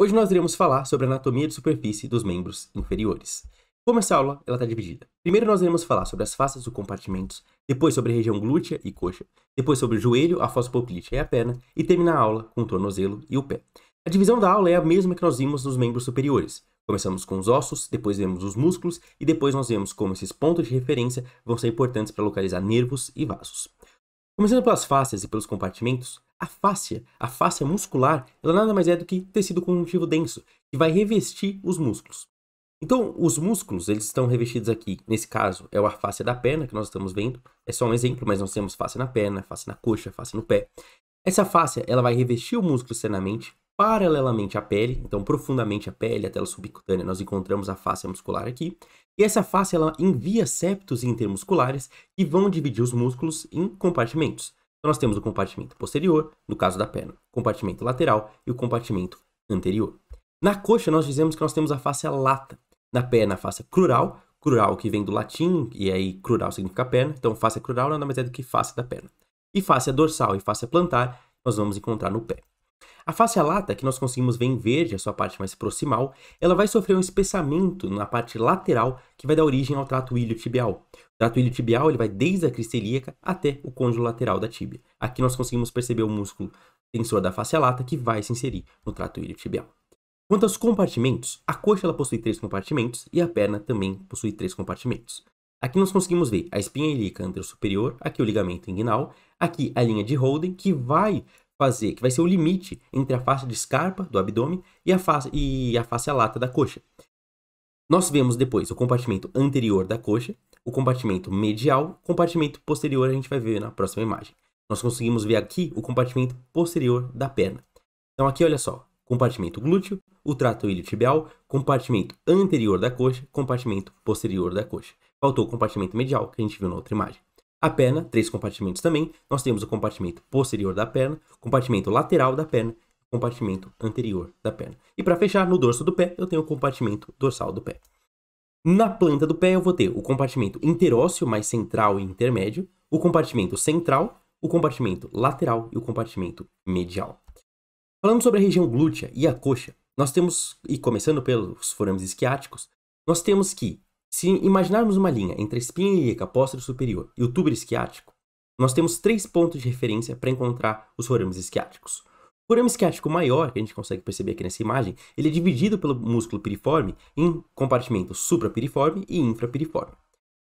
Hoje nós iremos falar sobre a anatomia de superfície dos membros inferiores. Como essa aula está dividida, primeiro nós iremos falar sobre as faces dos compartimentos, depois sobre a região glútea e coxa, depois sobre o joelho, a fossa poplítea e a perna, e terminar a aula com o tornozelo e o pé. A divisão da aula é a mesma que nós vimos nos membros superiores. Começamos com os ossos, depois vemos os músculos e depois nós vemos como esses pontos de referência vão ser importantes para localizar nervos e vasos. Começando pelas faces e pelos compartimentos, a fáscia, a fáscia muscular, ela nada mais é do que tecido conjuntivo denso, que vai revestir os músculos. Então, os músculos, eles estão revestidos aqui, nesse caso, é a fáscia da perna que nós estamos vendo, é só um exemplo, mas nós temos face na perna, face na coxa, face no pé. Essa fáscia, ela vai revestir o músculo externamente, paralelamente à pele, então profundamente à pele, a tela subcutânea, nós encontramos a fáscia muscular aqui, e essa face ela envia septos intermusculares que vão dividir os músculos em compartimentos. Então nós temos o compartimento posterior, no caso da perna, o compartimento lateral e o compartimento anterior. Na coxa nós dizemos que nós temos a face lata, na perna a face crural, crural que vem do latim, e aí crural significa perna, então face crural nada mais é do que face da perna. E face dorsal e face plantar nós vamos encontrar no pé. A face lata que nós conseguimos ver em verde, a sua parte mais proximal, ela vai sofrer um espessamento na parte lateral que vai dar origem ao trato iliotibial. O trato iliotibial ele vai desde a cristelíaca até o côndilo lateral da tíbia. Aqui nós conseguimos perceber o músculo tensor da face lata que vai se inserir no trato iliotibial. Quanto aos compartimentos, a coxa ela possui três compartimentos e a perna também possui três compartimentos. Aqui nós conseguimos ver a espinha ilíaca anterior superior, aqui o ligamento inguinal, aqui a linha de Holden que vai fazer, que vai ser o limite entre a face de escarpa do abdômen e a face, e a face lata da coxa. Nós vemos depois o compartimento anterior da coxa, o compartimento medial, o compartimento posterior a gente vai ver na próxima imagem. Nós conseguimos ver aqui o compartimento posterior da perna. Então aqui olha só, compartimento glúteo, o trato iliotibial, compartimento anterior da coxa, compartimento posterior da coxa. Faltou o compartimento medial que a gente viu na outra imagem. A perna, três compartimentos também. Nós temos o compartimento posterior da perna, compartimento lateral da perna, compartimento anterior da perna. E para fechar, no dorso do pé, eu tenho o compartimento dorsal do pé. Na planta do pé, eu vou ter o compartimento interósseo, mais central e intermédio, o compartimento central, o compartimento lateral e o compartimento medial. Falando sobre a região glútea e a coxa, nós temos, e começando pelos forames esquiáticos, nós temos que se imaginarmos uma linha entre a espinha ilíaca apóstrofe superior e o tubo esquiático, nós temos três pontos de referência para encontrar os forames esquiáticos. O forame esquiático maior, que a gente consegue perceber aqui nessa imagem, ele é dividido pelo músculo piriforme em compartimentos suprapiriforme e infrapiriforme.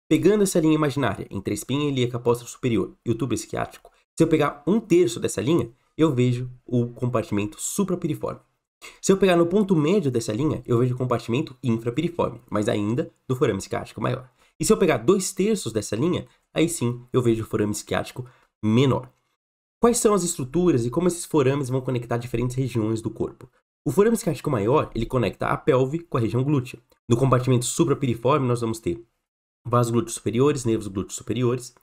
Pegando essa linha imaginária entre a espinha ilíaca apóstrofe superior e o tubo esquiático, se eu pegar um terço dessa linha, eu vejo o compartimento suprapiriforme. Se eu pegar no ponto médio dessa linha, eu vejo o compartimento infrapiriforme, mas ainda do forame esquiático maior. E se eu pegar dois terços dessa linha, aí sim eu vejo o forame esquiático menor. Quais são as estruturas e como esses forames vão conectar diferentes regiões do corpo? O forame esquiático maior, ele conecta a pelve com a região glútea. No compartimento suprapiriforme, nós vamos ter vasos glúteos superiores, nervos glúteos superiores.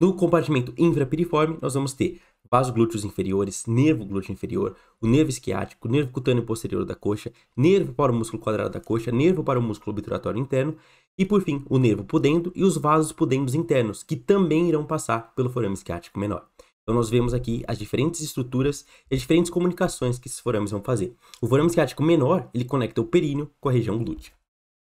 No compartimento infrapiriforme, nós vamos ter vasos glúteos inferiores, nervo glúteo inferior, o nervo esquiático, o nervo cutâneo posterior da coxa, nervo para o músculo quadrado da coxa, nervo para o músculo obturatório interno e, por fim, o nervo pudendo e os vasos pudendos internos, que também irão passar pelo forame esquiático menor. Então, nós vemos aqui as diferentes estruturas e as diferentes comunicações que esses forames vão fazer. O forame esquiático menor, ele conecta o períneo com a região glútea.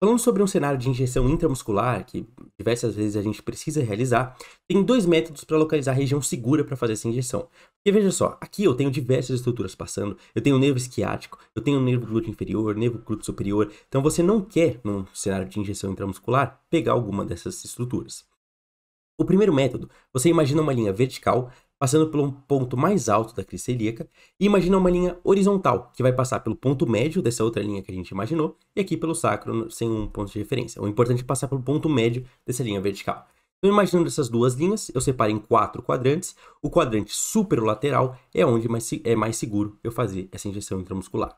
Falando sobre um cenário de injeção intramuscular, que diversas vezes a gente precisa realizar, tem dois métodos para localizar a região segura para fazer essa injeção. E veja só, aqui eu tenho diversas estruturas passando, eu tenho o nervo esquiático, eu tenho o nervo glúteo inferior, nervo glúteo superior, então você não quer, num cenário de injeção intramuscular, pegar alguma dessas estruturas. O primeiro método, você imagina uma linha vertical passando pelo ponto mais alto da crista ilíaca, e imagina uma linha horizontal, que vai passar pelo ponto médio dessa outra linha que a gente imaginou, e aqui pelo sacro, sem um ponto de referência. O importante é passar pelo ponto médio dessa linha vertical. Então, imaginando essas duas linhas, eu separo em quatro quadrantes. O quadrante superolateral é onde mais, é mais seguro eu fazer essa injeção intramuscular.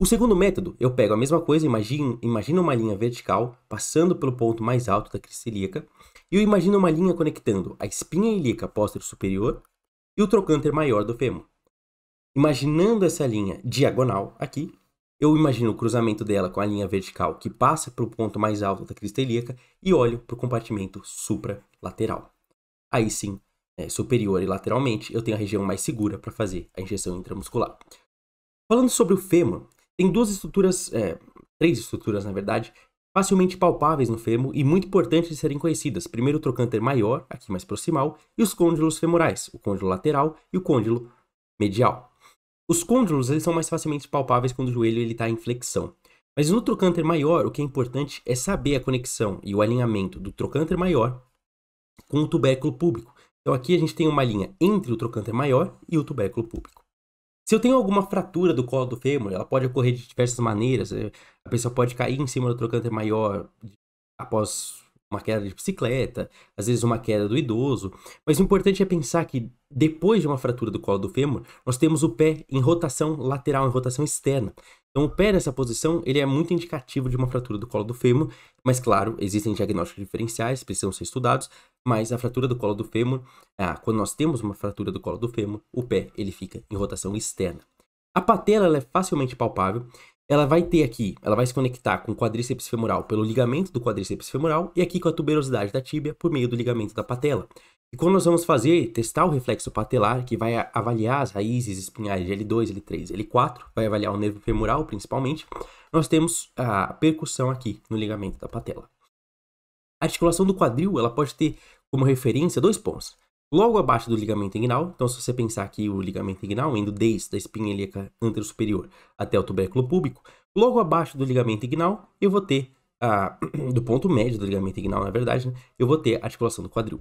O segundo método, eu pego a mesma coisa, imagina uma linha vertical passando pelo ponto mais alto da crista ilíaca, e eu imagino uma linha conectando a espinha ilíaca posterior superior e o trocânter maior do fêmur. Imaginando essa linha diagonal aqui, eu imagino o cruzamento dela com a linha vertical que passa para o ponto mais alto da crista ilíaca e olho para o compartimento supralateral. Aí sim, é, superior e lateralmente, eu tenho a região mais segura para fazer a injeção intramuscular. Falando sobre o fêmur, tem duas estruturas, é, três estruturas na verdade, facilmente palpáveis no fêmur e muito importantes de serem conhecidas, primeiro o trocânter maior, aqui mais proximal, e os côndilos femorais, o côndilo lateral e o côndilo medial. Os côndilos eles são mais facilmente palpáveis quando o joelho está em flexão. Mas no trocânter maior, o que é importante é saber a conexão e o alinhamento do trocânter maior com o tubérculo público. Então aqui a gente tem uma linha entre o trocânter maior e o tubérculo público. Se eu tenho alguma fratura do colo do fêmur, ela pode ocorrer de diversas maneiras. Eh, a pessoa pode cair em cima do trocante maior após uma queda de bicicleta, às vezes uma queda do idoso. Mas o importante é pensar que depois de uma fratura do colo do fêmur, nós temos o pé em rotação lateral, em rotação externa. Então o pé nessa posição, ele é muito indicativo de uma fratura do colo do fêmur, mas claro, existem diagnósticos diferenciais, precisam ser estudados, mas a fratura do colo do fêmur, ah, quando nós temos uma fratura do colo do fêmur, o pé ele fica em rotação externa. A patela é facilmente palpável ela vai ter aqui, ela vai se conectar com o quadríceps femoral pelo ligamento do quadríceps femoral e aqui com a tuberosidade da tíbia por meio do ligamento da patela. E quando nós vamos fazer, testar o reflexo patelar, que vai avaliar as raízes espinhais de L2, L3, L4, vai avaliar o nervo femoral principalmente, nós temos a percussão aqui no ligamento da patela. A articulação do quadril, ela pode ter como referência dois pontos logo abaixo do ligamento inguinal. Então, se você pensar aqui o ligamento inguinal indo desde a espinha ilíaca anterior superior até o tubérculo púbico, logo abaixo do ligamento inguinal eu vou ter, do ponto médio do ligamento inguinal, na verdade, né? eu vou ter a articulação do quadril.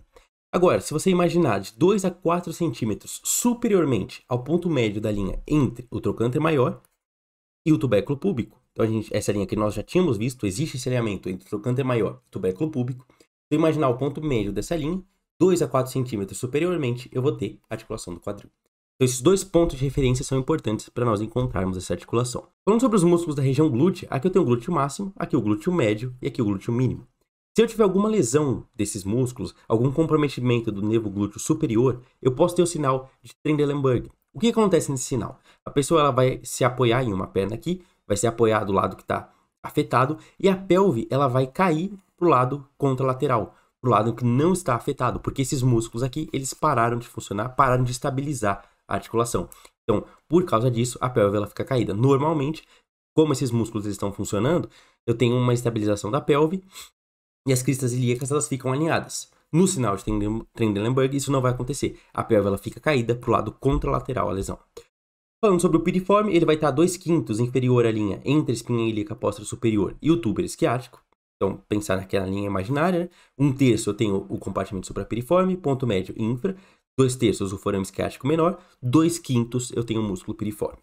Agora, se você imaginar de 2 a 4 centímetros superiormente ao ponto médio da linha entre o trocante maior e o tubérculo púbico, então gente, essa linha que nós já tínhamos visto, existe esse alinhamento entre o trocante maior e o tubérculo púbico. Se eu imaginar o ponto médio dessa linha, 2 a 4 centímetros superiormente, eu vou ter articulação do quadril. Então, esses dois pontos de referência são importantes para nós encontrarmos essa articulação. Falando sobre os músculos da região glútea, aqui eu tenho o glúteo máximo, aqui o glúteo médio e aqui o glúteo mínimo. Se eu tiver alguma lesão desses músculos, algum comprometimento do nervo glúteo superior, eu posso ter o sinal de Trendelenburg. O que acontece nesse sinal? A pessoa ela vai se apoiar em uma perna aqui, vai se apoiar do lado que está afetado e a pelve ela vai cair para o lado contralateral pro lado que não está afetado, porque esses músculos aqui, eles pararam de funcionar, pararam de estabilizar a articulação. Então, por causa disso, a pelve ela fica caída. Normalmente, como esses músculos estão funcionando, eu tenho uma estabilização da pelve e as cristas ilíacas elas ficam alinhadas. No sinal de Trendelenburg, isso não vai acontecer. A pelve ela fica caída para o lado contralateral à lesão. Falando sobre o piriforme, ele vai estar 2 quintos inferior à linha entre a espinha ilíaca posterior superior e o tubo esquiático. Então, pensar naquela linha imaginária. Né? Um terço eu tenho o compartimento suprapiriforme, ponto médio infra. Dois terços o forame esquiático menor. Dois quintos eu tenho o músculo piriforme.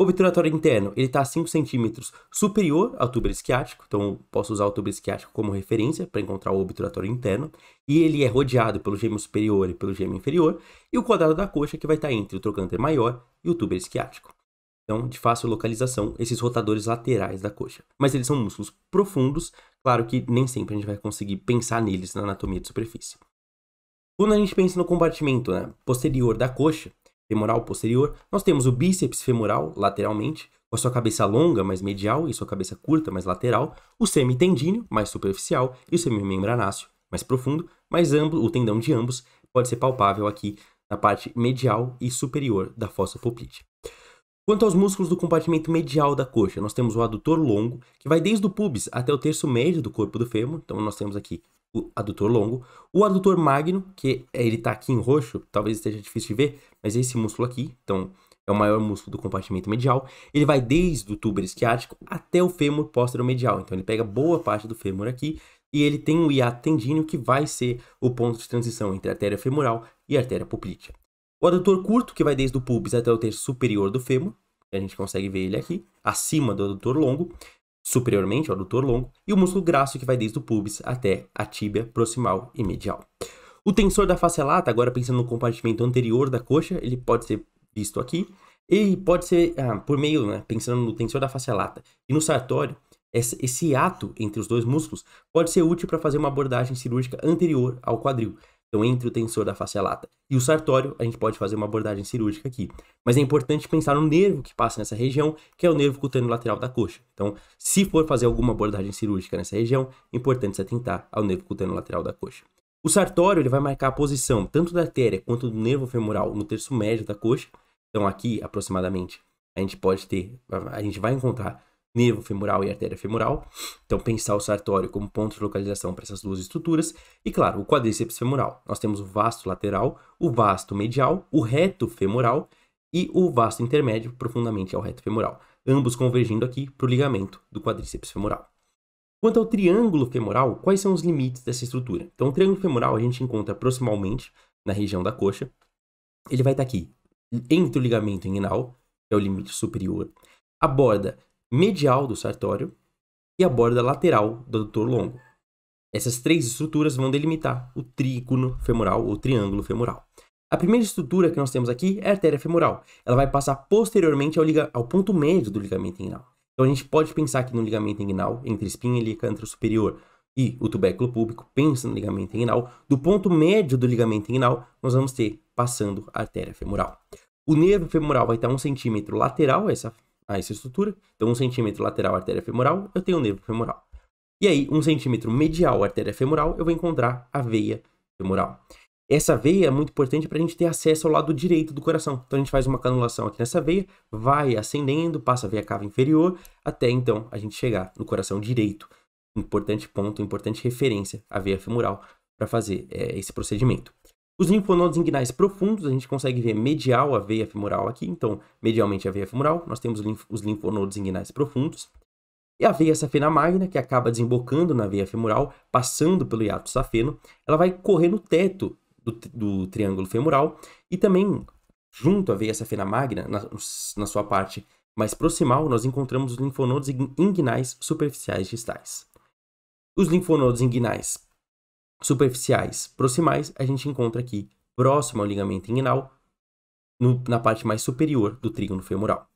O obturatório interno ele está a 5 centímetros superior ao tuber esquiático, então posso usar o tuber esquiático como referência para encontrar o obturatório interno, e ele é rodeado pelo gêmeo superior e pelo gêmeo inferior, e o quadrado da coxa que vai estar tá entre o trocânter maior e o tuber esquiático. Então, de fácil localização, esses rotadores laterais da coxa. Mas eles são músculos profundos, Claro que nem sempre a gente vai conseguir pensar neles na anatomia de superfície. Quando a gente pensa no compartimento né, posterior da coxa, femoral posterior, nós temos o bíceps femoral lateralmente, com a sua cabeça longa, mais medial, e sua cabeça curta, mais lateral, o semitendíneo, mais superficial, e o semimembranáceo, mais profundo, mas ambos, o tendão de ambos pode ser palpável aqui na parte medial e superior da fossa poplite. Quanto aos músculos do compartimento medial da coxa, nós temos o adutor longo, que vai desde o pubis até o terço médio do corpo do fêmur. Então nós temos aqui o adutor longo, o adutor magno, que é, ele está aqui em roxo, talvez esteja difícil de ver, mas é esse músculo aqui, então é o maior músculo do compartimento medial. Ele vai desde o tubo esquiático até o fêmur póstero medial. Então ele pega boa parte do fêmur aqui e ele tem o hiato tendíneo que vai ser o ponto de transição entre a artéria femoral e a artéria poplítea. O adutor curto, que vai desde o pubis até o terço superior do fêmur, a gente consegue ver ele aqui, acima do adutor longo, superiormente ao adutor longo, e o músculo graxo, que vai desde o pubis até a tíbia proximal e medial. O tensor da facelata, agora pensando no compartimento anterior da coxa, ele pode ser visto aqui, e pode ser ah, por meio, né, pensando no tensor da facelata e no sartório, esse ato entre os dois músculos pode ser útil para fazer uma abordagem cirúrgica anterior ao quadril, então, entre o tensor da face lata e o sartório, a gente pode fazer uma abordagem cirúrgica aqui. Mas é importante pensar no nervo que passa nessa região, que é o nervo cutâneo lateral da coxa. Então, se for fazer alguma abordagem cirúrgica nessa região, é importante se atentar ao nervo cutâneo lateral da coxa. O sartório ele vai marcar a posição tanto da artéria quanto do nervo femoral no terço médio da coxa. Então, aqui, aproximadamente, a gente pode ter, a gente vai encontrar nervo femoral e artéria femoral. Então, pensar o sartório como ponto de localização para essas duas estruturas. E, claro, o quadríceps femoral. Nós temos o vasto lateral, o vasto medial, o reto femoral e o vasto intermédio, profundamente ao reto femoral. Ambos convergindo aqui para o ligamento do quadríceps femoral. Quanto ao triângulo femoral, quais são os limites dessa estrutura? Então, o triângulo femoral a gente encontra proximalmente na região da coxa. Ele vai estar aqui entre o ligamento inguinal, que é o limite superior, a borda medial do sartório e a borda lateral do adutor longo. Essas três estruturas vão delimitar o trígono femoral ou triângulo femoral. A primeira estrutura que nós temos aqui é a artéria femoral. Ela vai passar posteriormente ao, ao ponto médio do ligamento inguinal. Então a gente pode pensar aqui no ligamento inguinal entre espinha e licântero superior e o tubérculo púbico, pensa no ligamento inguinal. Do ponto médio do ligamento inguinal, nós vamos ter passando a artéria femoral. O nervo femoral vai estar um centímetro lateral a essa a essa estrutura. Então, um centímetro lateral artéria femoral, eu tenho o nervo femoral. E aí, um centímetro medial artéria femoral, eu vou encontrar a veia femoral. Essa veia é muito importante para a gente ter acesso ao lado direito do coração. Então a gente faz uma canulação aqui nessa veia, vai ascendendo, passa a veia cava inferior, até então a gente chegar no coração direito. Importante ponto, importante referência, a veia femoral, para fazer é, esse procedimento. Os linfonodos inguinais profundos, a gente consegue ver medial a veia femoral aqui, então medialmente a veia femoral, nós temos os linfonodos inguinais profundos. E a veia safena magna, que acaba desembocando na veia femoral, passando pelo hiato safeno, ela vai correr no teto do, do triângulo femoral e também junto à veia safena magna, na, na sua parte mais proximal, nós encontramos os linfonodos inguinais superficiais distais. Os linfonodos inguinais superficiais proximais, a gente encontra aqui próximo ao ligamento inguinal, no, na parte mais superior do trígono femoral.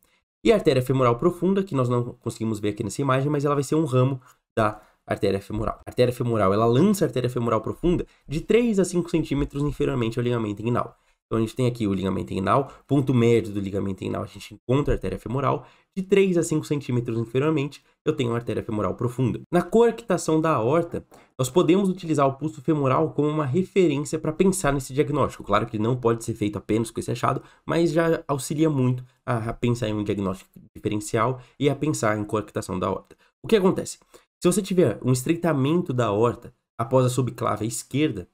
E a artéria femoral profunda, que nós não conseguimos ver aqui nessa imagem, mas ela vai ser um ramo da artéria femoral. A artéria femoral, ela lança a artéria femoral profunda de 3 a 5 centímetros inferiormente ao ligamento inguinal. Então a gente tem aqui o ligamento inal, ponto médio do ligamento inal a gente encontra a artéria femoral, de 3 a 5 centímetros inferiormente eu tenho uma artéria femoral profunda. Na coarctação da aorta, nós podemos utilizar o pulso femoral como uma referência para pensar nesse diagnóstico. Claro que não pode ser feito apenas com esse achado, mas já auxilia muito a pensar em um diagnóstico diferencial e a pensar em coarctação da aorta. O que acontece? Se você tiver um estreitamento da aorta após a subclava esquerda,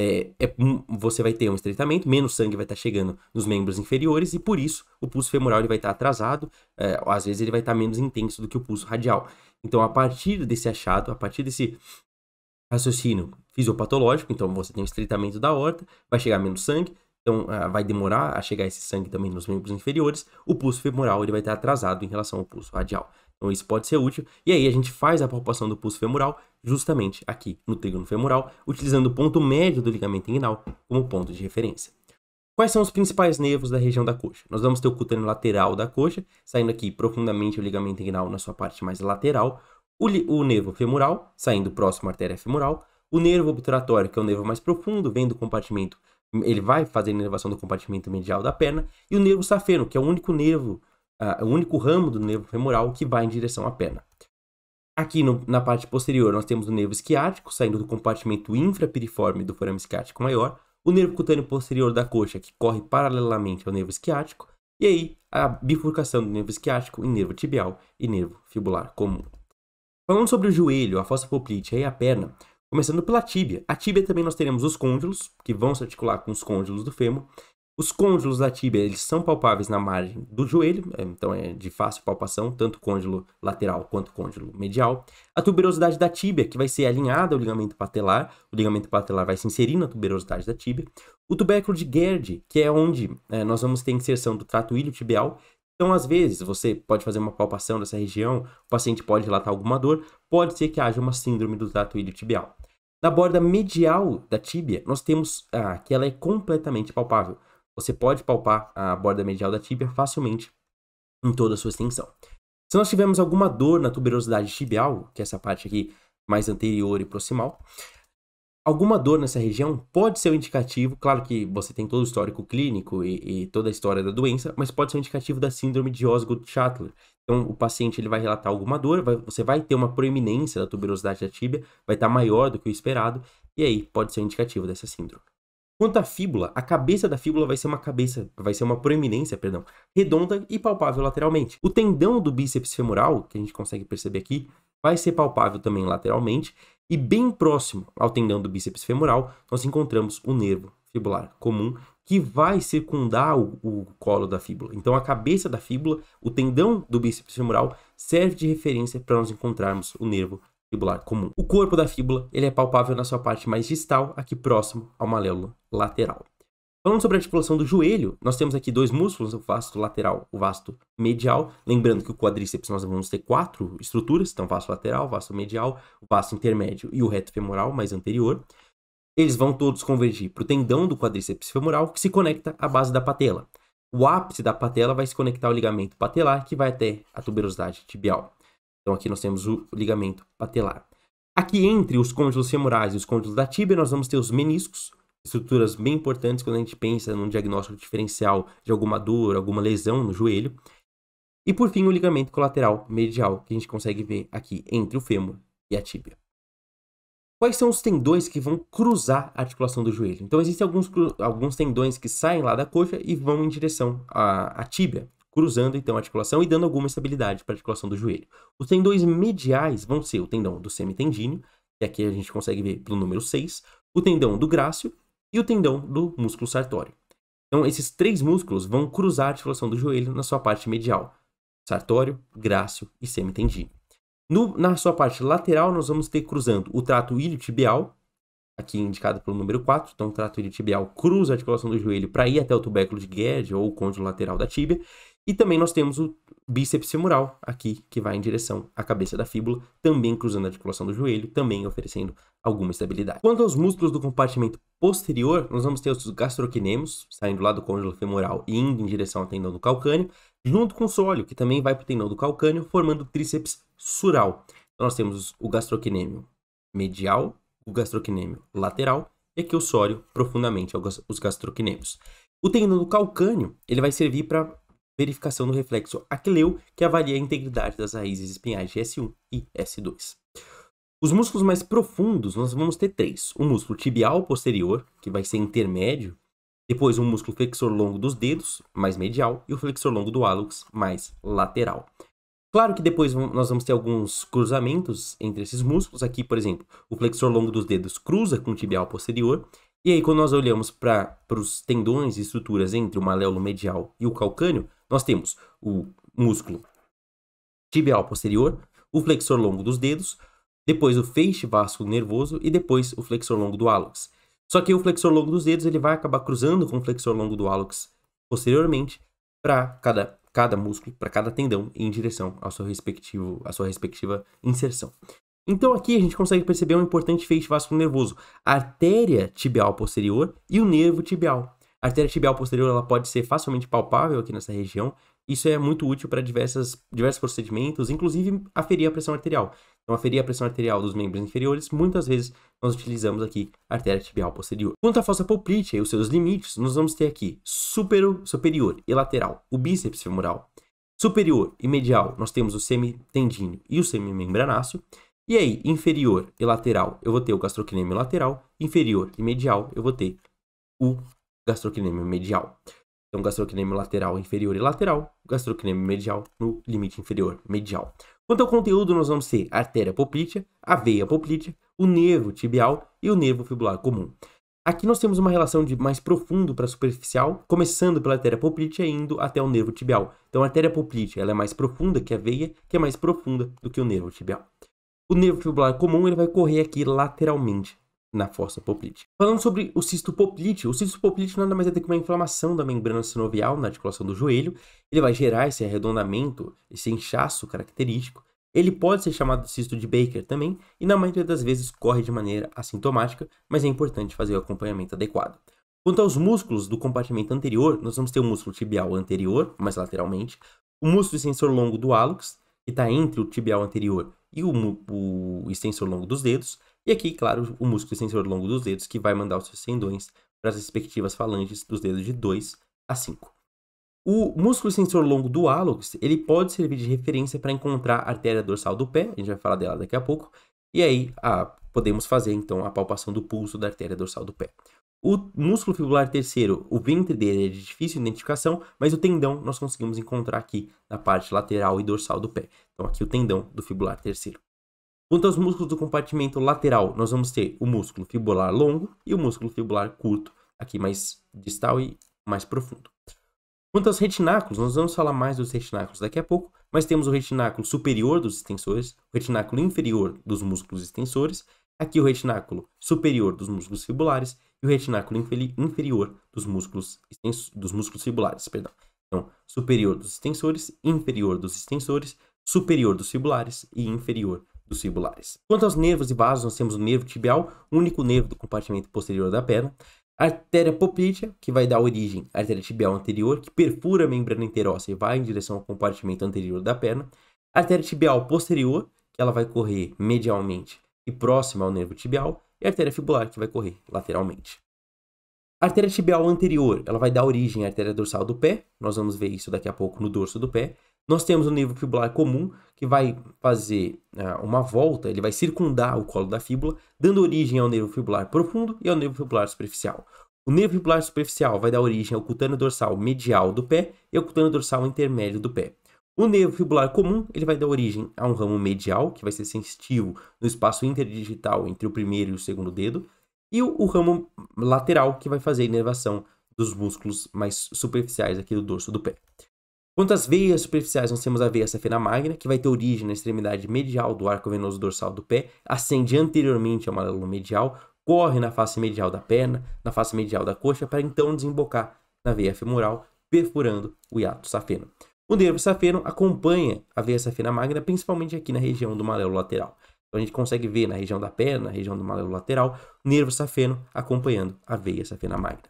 é, é, hum, você vai ter um estreitamento, menos sangue vai estar tá chegando nos membros inferiores e por isso o pulso femoral ele vai estar tá atrasado, é, às vezes ele vai estar tá menos intenso do que o pulso radial. Então, a partir desse achado, a partir desse raciocínio fisiopatológico, então você tem um estreitamento da horta, vai chegar menos sangue, então ah, vai demorar a chegar esse sangue também nos membros inferiores, o pulso femoral ele vai estar tá atrasado em relação ao pulso radial. Então isso pode ser útil. E aí a gente faz a palpação do pulso femoral justamente aqui no trígono femoral, utilizando o ponto médio do ligamento inguinal como ponto de referência. Quais são os principais nervos da região da coxa? Nós vamos ter o cutâneo lateral da coxa, saindo aqui profundamente o ligamento inguinal na sua parte mais lateral, o, o nervo femoral, saindo próximo à artéria femoral, o nervo obturatório, que é o nervo mais profundo, vem do compartimento, ele vai fazer a inervação do compartimento medial da perna, e o nervo safeno, que é o único nervo uh, o único ramo do nervo femoral que vai em direção à perna. Aqui no, na parte posterior nós temos o nervo esquiático saindo do compartimento infrapiriforme do forame esquiático maior, o nervo cutâneo posterior da coxa que corre paralelamente ao nervo esquiático, e aí a bifurcação do nervo esquiático em nervo tibial e nervo fibular comum. Falando sobre o joelho, a fossa poplite e a perna, começando pela tíbia. A tíbia também nós teremos os côndilos, que vão se articular com os côndilos do fêmur, os côndilos da tíbia, eles são palpáveis na margem do joelho, é, então é de fácil palpação, tanto côndilo lateral quanto côndilo medial. A tuberosidade da tíbia, que vai ser alinhada ao ligamento patelar, o ligamento patelar vai se inserir na tuberosidade da tíbia. O tubérculo de Gerd, que é onde é, nós vamos ter inserção do trato iliotibial. Então, às vezes, você pode fazer uma palpação dessa região, o paciente pode relatar alguma dor, pode ser que haja uma síndrome do trato iliotibial. Na borda medial da tíbia, nós temos ah, que ela é completamente palpável você pode palpar a borda medial da tíbia facilmente em toda a sua extensão. Se nós tivermos alguma dor na tuberosidade tibial, que é essa parte aqui mais anterior e proximal, alguma dor nessa região pode ser um indicativo, claro que você tem todo o histórico clínico e, e toda a história da doença, mas pode ser um indicativo da síndrome de Osgood-Chatler. Então, o paciente ele vai relatar alguma dor, vai, você vai ter uma proeminência da tuberosidade da tíbia, vai estar maior do que o esperado, e aí pode ser um indicativo dessa síndrome. Quanto à fíbula, a cabeça da fíbula vai ser uma cabeça, vai ser uma proeminência, perdão, redonda e palpável lateralmente. O tendão do bíceps femoral, que a gente consegue perceber aqui, vai ser palpável também lateralmente e bem próximo ao tendão do bíceps femoral, nós encontramos o nervo fibular comum que vai circundar o, o colo da fíbula. Então a cabeça da fíbula, o tendão do bíceps femoral serve de referência para nós encontrarmos o nervo fibular comum. O corpo da fíbula ele é palpável na sua parte mais distal, aqui próximo ao maléolo lateral. Falando sobre a articulação do joelho, nós temos aqui dois músculos, o vasto lateral, o vasto medial. Lembrando que o quadríceps nós vamos ter quatro estruturas, então vasto lateral, vasto medial, o vasto intermédio e o reto femoral mais anterior. Eles vão todos convergir para o tendão do quadríceps femoral, que se conecta à base da patela. O ápice da patela vai se conectar ao ligamento patelar, que vai até a tuberosidade tibial. Então aqui nós temos o ligamento patelar. Aqui entre os côndilos femorais e os côndilos da tíbia, nós vamos ter os meniscos, estruturas bem importantes quando a gente pensa num diagnóstico diferencial de alguma dor, alguma lesão no joelho. E por fim, o ligamento colateral medial, que a gente consegue ver aqui entre o fêmur e a tíbia. Quais são os tendões que vão cruzar a articulação do joelho? Então, existem alguns, alguns tendões que saem lá da coxa e vão em direção à, à tíbia cruzando então a articulação e dando alguma estabilidade para a articulação do joelho. Os tendões mediais vão ser o tendão do semitendíneo, que aqui a gente consegue ver pelo número 6, o tendão do grácio e o tendão do músculo sartório. Então, esses três músculos vão cruzar a articulação do joelho na sua parte medial, sartório, grácio e semitendíneo. No, na sua parte lateral, nós vamos ter cruzando o trato iliotibial, aqui indicado pelo número 4. Então, o trato iliotibial cruza a articulação do joelho para ir até o tubérculo de Guedes ou o côndilo lateral da tíbia. E também nós temos o bíceps femoral aqui, que vai em direção à cabeça da fíbula, também cruzando a articulação do joelho, também oferecendo alguma estabilidade. Quanto aos músculos do compartimento posterior, nós vamos ter os gastrocnêmios, saindo lá do cônjulo femoral e indo em direção ao tendão do calcânio, junto com o sólio, que também vai para o tendão do calcânio, formando o tríceps sural. Então nós temos o gastrocnêmio medial, o gastrocnêmio lateral, e aqui o sólio profundamente, é os gastrocnêmios. O tendão do calcânio, ele vai servir para verificação do reflexo aquileu, que avalia a integridade das raízes espinhais de S1 e S2. Os músculos mais profundos, nós vamos ter três. O músculo tibial posterior, que vai ser intermédio, depois um músculo flexor longo dos dedos, mais medial, e o flexor longo do hálux, mais lateral. Claro que depois nós vamos ter alguns cruzamentos entre esses músculos. Aqui, por exemplo, o flexor longo dos dedos cruza com o tibial posterior, e aí, quando nós olhamos para os tendões e estruturas entre o maléolo medial e o calcânio, nós temos o músculo tibial posterior, o flexor longo dos dedos, depois o feixe vasco nervoso e depois o flexor longo do hálux. Só que o flexor longo dos dedos ele vai acabar cruzando com o flexor longo do hálux posteriormente para cada, cada músculo, para cada tendão em direção ao seu respectivo, à sua respectiva inserção. Então aqui a gente consegue perceber um importante feixe vasco nervoso, a artéria tibial posterior e o nervo tibial. A artéria tibial posterior ela pode ser facilmente palpável aqui nessa região. Isso é muito útil para diversos procedimentos, inclusive aferir a pressão arterial. Então, aferir a pressão arterial dos membros inferiores, muitas vezes nós utilizamos aqui a artéria tibial posterior. Quanto à fossa popliteia e os seus limites, nós vamos ter aqui supero superior e lateral, o bíceps femoral. Superior e medial, nós temos o semitendíneo e o semimembranáceo. E aí, inferior e lateral, eu vou ter o gastrocnêmio lateral. Inferior e medial, eu vou ter o gastrocnêmio medial. Então, gastrocnêmio lateral inferior e lateral, gastrocnêmio medial no limite inferior medial. Quanto ao conteúdo, nós vamos ter artéria poplítea, a veia poplítea, o nervo tibial e o nervo fibular comum. Aqui nós temos uma relação de mais profundo para superficial, começando pela artéria poplítea e indo até o nervo tibial. Então, a artéria poplítea ela é mais profunda que a veia, que é mais profunda do que o nervo tibial. O nervo fibular comum ele vai correr aqui lateralmente, na fossa poplite. Falando sobre o cisto poplite, o cisto poplite nada mais é do que uma inflamação da membrana sinovial na articulação do joelho. Ele vai gerar esse arredondamento, esse inchaço característico. Ele pode ser chamado de cisto de Baker também, e na maioria das vezes corre de maneira assintomática, mas é importante fazer o acompanhamento adequado. Quanto aos músculos do compartimento anterior, nós vamos ter o músculo tibial anterior, mais lateralmente, o músculo extensor longo do hálux, que está entre o tibial anterior e o, o extensor longo dos dedos, e aqui, claro, o músculo extensor longo dos dedos que vai mandar os seus tendões para as respectivas falanges dos dedos de 2 a 5. O músculo extensor longo do hálux, ele pode servir de referência para encontrar a artéria dorsal do pé, a gente vai falar dela daqui a pouco, e aí podemos fazer então a palpação do pulso da artéria dorsal do pé. O músculo fibular terceiro, o ventre dele é de difícil identificação, mas o tendão nós conseguimos encontrar aqui na parte lateral e dorsal do pé. Então aqui o tendão do fibular terceiro. Quanto aos músculos do compartimento lateral, nós vamos ter o músculo fibular longo e o músculo fibular curto, aqui mais distal e mais profundo. Quanto aos retináculos, nós vamos falar mais dos retináculos daqui a pouco, mas temos o retináculo superior dos extensores, o retináculo inferior dos músculos extensores, aqui o retináculo superior dos músculos fibulares e o retináculo inferior dos músculos, dos músculos fibulares. Perdão. Então, superior dos extensores, inferior dos extensores, superior dos fibulares e inferior dos fibulares. Quanto aos nervos e vasos, nós temos o nervo tibial, único nervo do compartimento posterior da perna, a artéria poplítea, que vai dar origem à artéria tibial anterior, que perfura a membrana interóssea e vai em direção ao compartimento anterior da perna, a artéria tibial posterior, que ela vai correr medialmente e próxima ao nervo tibial, e a artéria fibular, que vai correr lateralmente. A artéria tibial anterior, ela vai dar origem à artéria dorsal do pé, nós vamos ver isso daqui a pouco no dorso do pé, nós temos o nervo fibular comum que vai fazer uh, uma volta, ele vai circundar o colo da fíbula, dando origem ao nervo fibular profundo e ao nervo fibular superficial. O nervo fibular superficial vai dar origem ao cutâneo dorsal medial do pé e ao cutâneo dorsal intermédio do pé. O nervo fibular comum ele vai dar origem a um ramo medial, que vai ser sensitivo no espaço interdigital entre o primeiro e o segundo dedo, e o, o ramo lateral, que vai fazer a inervação dos músculos mais superficiais aqui do dorso do pé. Quanto às veias superficiais, nós temos a veia safena magna, que vai ter origem na extremidade medial do arco venoso dorsal do pé, ascende anteriormente ao maléolo medial, corre na face medial da perna, na face medial da coxa, para então desembocar na veia femoral, perfurando o hiato safeno. O nervo safeno acompanha a veia safena magna, principalmente aqui na região do maléolo lateral. Então a gente consegue ver na região da perna, na região do maléolo lateral, o nervo safeno acompanhando a veia safena magna.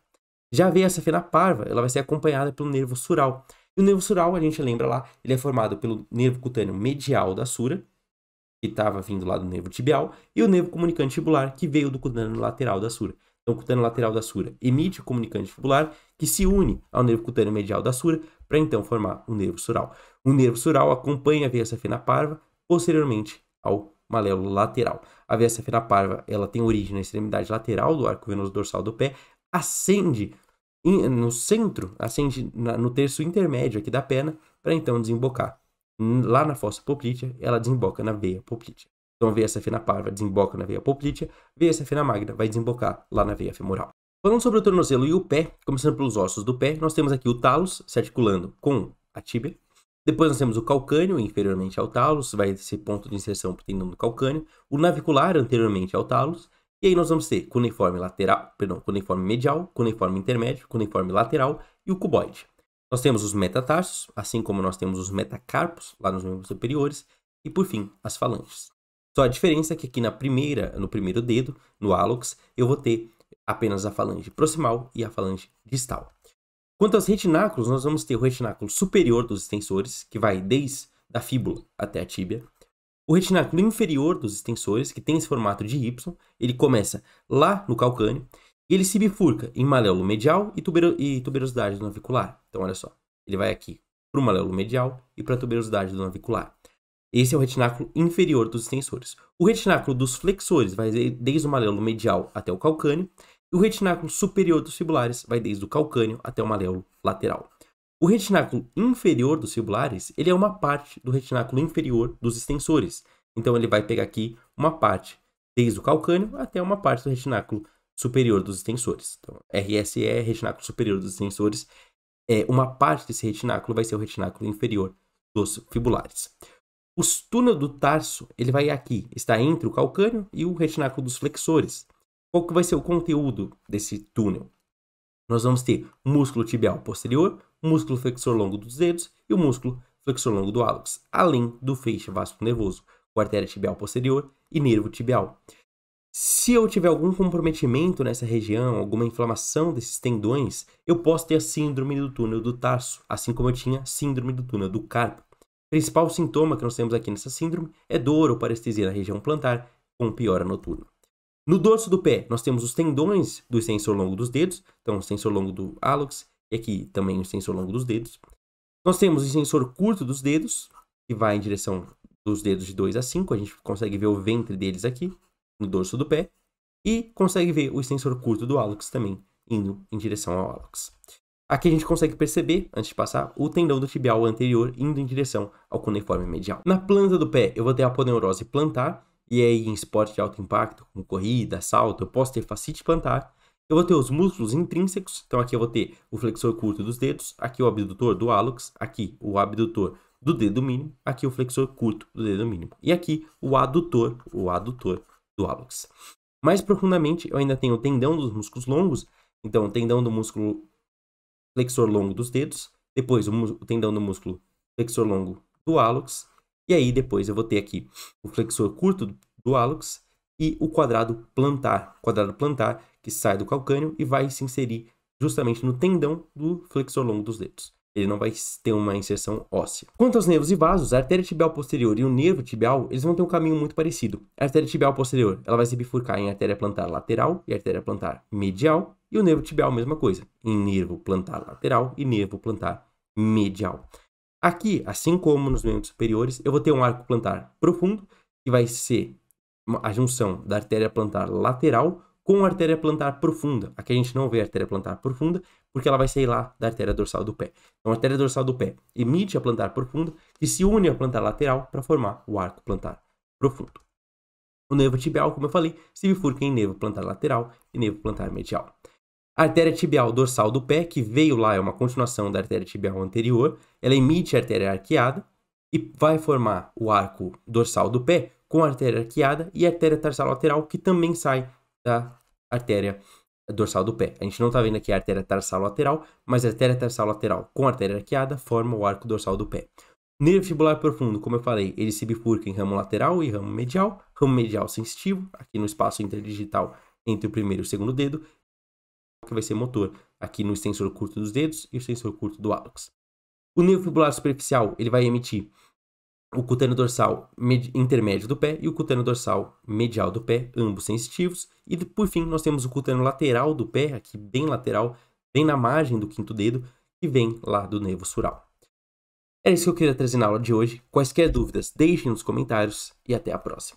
Já a veia safena parva, ela vai ser acompanhada pelo nervo sural, e o nervo sural, a gente lembra lá, ele é formado pelo nervo cutâneo medial da sura, que estava vindo lá do nervo tibial, e o nervo comunicante fibular, que veio do cutâneo lateral da sura. Então, o cutâneo lateral da sura emite o comunicante fibular, que se une ao nervo cutâneo medial da sura, para então formar o nervo sural. O nervo sural acompanha a veia safena parva, posteriormente ao maléolo lateral. A veia safena parva ela tem origem na extremidade lateral do arco venoso dorsal do pé, ascende no centro, assim, no terço intermédio aqui da perna, para então desembocar. Lá na fossa poplítea, ela desemboca na veia poplítea. Então, a veia safena parva desemboca na veia poplítea, veia safena magna vai desembocar lá na veia femoral. Falando sobre o tornozelo e o pé, começando pelos ossos do pé, nós temos aqui o talos se articulando com a tíbia. Depois nós temos o calcânio, inferiormente ao talos, vai ser ponto de inserção para o tendão do calcânio. O navicular, anteriormente ao talos. E aí nós vamos ter cuneiforme lateral, perdão, cuneiforme medial, cuneiforme intermédio, cuneiforme lateral e o cuboide. Nós temos os metatarsos, assim como nós temos os metacarpos lá nos membros superiores e por fim, as falanges. Só a diferença é que aqui na primeira, no primeiro dedo, no hálux, eu vou ter apenas a falange proximal e a falange distal. Quanto aos retináculos, nós vamos ter o retináculo superior dos extensores, que vai desde a fíbula até a tíbia, o retináculo inferior dos extensores, que tem esse formato de Y, ele começa lá no calcânio e ele se bifurca em maléolo medial e, tubero e tuberosidade do navicular. Então, olha só, ele vai aqui para o maléolo medial e para a tuberosidade do navicular. Esse é o retináculo inferior dos extensores. O retináculo dos flexores vai desde o maléolo medial até o calcânio, e o retináculo superior dos fibulares vai desde o calcânio até o maléolo lateral. O retináculo inferior dos fibulares, ele é uma parte do retináculo inferior dos extensores. Então ele vai pegar aqui uma parte desde o calcânio até uma parte do retináculo superior dos extensores. Então, RSE, retináculo superior dos extensores, é, uma parte desse retináculo vai ser o retináculo inferior dos fibulares. O túnel do tarso, ele vai aqui, está entre o calcânio e o retináculo dos flexores. Qual que vai ser o conteúdo desse túnel? Nós vamos ter músculo tibial posterior, o músculo flexor longo dos dedos e o músculo flexor longo do hálux, além do feixe vasco nervoso, com artéria tibial posterior e nervo tibial. Se eu tiver algum comprometimento nessa região, alguma inflamação desses tendões, eu posso ter a síndrome do túnel do tarso, assim como eu tinha síndrome do túnel do carpo. O principal sintoma que nós temos aqui nessa síndrome é dor ou parestesia na região plantar, com piora noturna. No dorso do pé, nós temos os tendões do extensor longo dos dedos, então o extensor longo do hálux, e aqui também o sensor longo dos dedos. Nós temos o sensor curto dos dedos, que vai em direção dos dedos de 2 a 5, a gente consegue ver o ventre deles aqui, no dorso do pé, e consegue ver o sensor curto do hálux também, indo em direção ao hálux. Aqui a gente consegue perceber, antes de passar, o tendão do tibial anterior indo em direção ao cuneiforme medial. Na planta do pé, eu vou ter a aponeurose plantar, e é aí em esporte de alto impacto, como corrida, salto, eu posso ter fascite plantar, eu vou ter os músculos intrínsecos, então aqui eu vou ter o flexor curto dos dedos, aqui o abdutor do hálux, aqui o abdutor do dedo mínimo, aqui o flexor curto do dedo mínimo e aqui o adutor, o adutor do hálux. Mais profundamente, eu ainda tenho o tendão dos músculos longos, então o tendão do músculo flexor longo dos dedos, depois o, tendão do músculo flexor longo do hálux, e aí depois eu vou ter aqui o flexor curto do hálux, e o quadrado plantar, quadrado plantar que sai do calcânio e vai se inserir justamente no tendão do flexor longo dos dedos. Ele não vai ter uma inserção óssea. Quanto aos nervos e vasos, a artéria tibial posterior e o nervo tibial, eles vão ter um caminho muito parecido. A artéria tibial posterior, ela vai se bifurcar em artéria plantar lateral e artéria plantar medial, e o nervo tibial, mesma coisa, em nervo plantar lateral e nervo plantar medial. Aqui, assim como nos membros superiores, eu vou ter um arco plantar profundo, que vai ser a junção da artéria plantar lateral com a artéria plantar profunda. Aqui a gente não vê a artéria plantar profunda, porque ela vai sair lá da artéria dorsal do pé. Então, a artéria dorsal do pé emite a plantar profunda, que se une à plantar lateral para formar o arco plantar profundo. O nervo tibial, como eu falei, se bifurca em nervo plantar lateral e nervo plantar medial. A artéria tibial dorsal do pé, que veio lá, é uma continuação da artéria tibial anterior, ela emite a artéria arqueada e vai formar o arco dorsal do pé, com a artéria arqueada e a artéria tarsal lateral, que também sai da artéria dorsal do pé. A gente não está vendo aqui a artéria tarsal lateral, mas a artéria tarsal lateral com a artéria arqueada forma o arco dorsal do pé. Nervo fibular profundo, como eu falei, ele se bifurca em ramo lateral e ramo medial, ramo medial sensitivo, aqui no espaço interdigital entre o primeiro e o segundo dedo, que vai ser motor, aqui no extensor curto dos dedos e o extensor curto do hálux. O nervo fibular superficial, ele vai emitir o cutâneo dorsal intermédio do pé e o cutâneo dorsal medial do pé, ambos sensitivos. E por fim, nós temos o cutâneo lateral do pé, aqui bem lateral, bem na margem do quinto dedo, que vem lá do nervo sural. é isso que eu queria trazer na aula de hoje. Quaisquer dúvidas, deixem nos comentários e até a próxima.